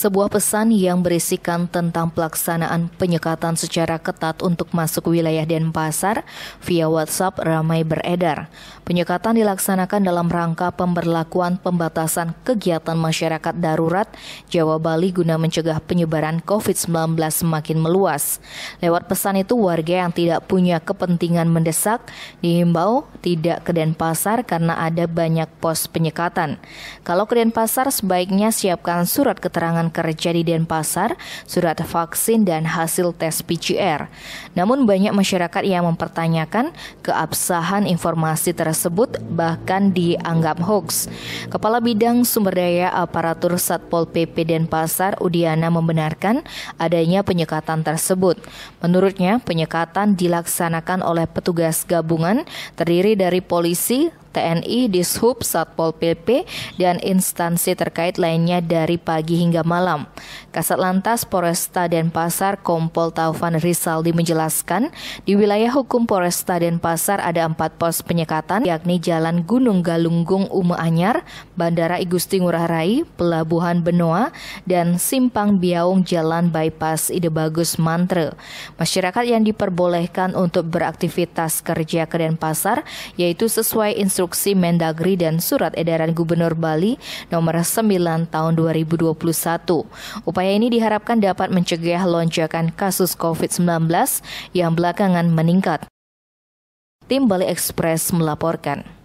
sebuah pesan yang berisikan tentang pelaksanaan penyekatan secara ketat untuk masuk wilayah Denpasar via WhatsApp ramai beredar. Penyekatan dilaksanakan dalam rangka pemberlakuan pembatasan kegiatan masyarakat darurat Jawa Bali guna mencegah penyebaran COVID-19 semakin meluas. Lewat pesan itu warga yang tidak punya kepentingan mendesak dihimbau tidak ke Denpasar karena ada banyak pos penyekatan. Kalau ke Denpasar sebaiknya siapkan surat keterangan kerja di Denpasar surat vaksin dan hasil tes PCR. Namun banyak masyarakat yang mempertanyakan keabsahan informasi tersebut bahkan dianggap hoax. Kepala Bidang Sumber Daya Aparatur Satpol PP Denpasar Udiana membenarkan adanya penyekatan tersebut. Menurutnya penyekatan dilaksanakan oleh petugas gabungan terdiri dari polisi, TNI, Dishub, Satpol PP, dan instansi terkait lainnya dari pagi hingga malam. Kasat Lantas Polresta Denpasar Kompol Taufan Rizaldi menjelaskan, di wilayah hukum Polresta Denpasar ada empat pos penyekatan, yakni Jalan Gunung Galunggung Ume Anyar, Bandara Igusti Ngurah Rai, Pelabuhan Benoa, dan Simpang Biaung Jalan Bypass Ide Bagus Mantre. Masyarakat yang diperbolehkan untuk beraktivitas kerja ke Denpasar, yaitu sesuai instruksi Instruksi Mendagri dan Surat Edaran Gubernur Bali Nomor 9 Tahun 2021. Upaya ini diharapkan dapat mencegah lonjakan kasus COVID-19 yang belakangan meningkat. Tim Bali Express melaporkan.